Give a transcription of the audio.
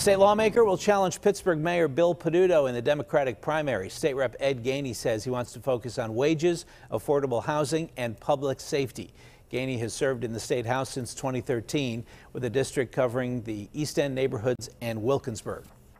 State lawmaker will challenge Pittsburgh Mayor Bill Peduto in the Democratic primary. State Rep Ed Gainey says he wants to focus on wages, affordable housing, and public safety. Gainey has served in the State House since 2013, with a district covering the East End neighborhoods and Wilkinsburg.